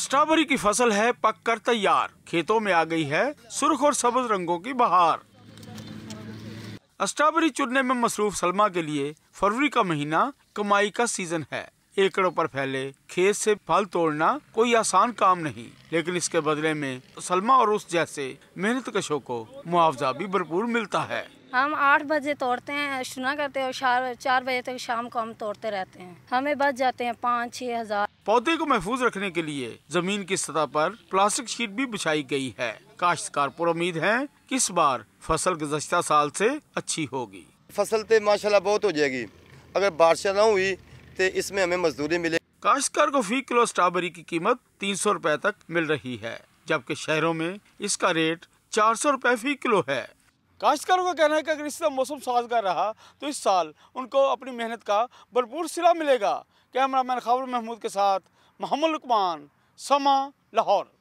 strawberry की फसल है पककर तैयार खेतों में आ गई है सुर्ख और सब्ज रंगों की बहार स्ट्रॉबेरी चुनने में मसरूफ सलमा के लिए फरवरी का महीना कमाई का सीजन है एकड़ों पर फैले खेत से फल तोड़ना कोई आसान काम नहीं लेकिन इसके बदले में सलमा और उस जैसे मेहनत कशों को मुआवजा भी भरपूर मिलता है हम आठ बजे तोड़ते हैं सुना करते हैं और चार बजे तक शाम को हम तोड़ते रहते हैं हमें बच जाते हैं पाँच छः हज़ार पौधे को महफूज रखने के लिए जमीन की सतह पर प्लास्टिक शीट भी बिछाई गई है काश्तकार पर उम्मीद है कि इस बार फसल गुजशत साल से अच्छी होगी फसल तो माशाल्लाह बहुत हो जाएगी अगर बारिश ना हुई तो इसमें हमें मजदूरी मिले काश्तकार को फी किलो स्ट्रॉबेरी की कीमत तीन सौ रूपए तक मिल रही है जबकि शहरों में इसका रेट चार सौ रूपए फी किलो है काश्तकारों का कहना है कि अगर इस तरह मौसम साजगार रहा तो इस साल उनको अपनी मेहनत का भरपूर सिला मिलेगा कैमरामैन खबर महमूद के साथ महमूल लुकमान समा लाहौर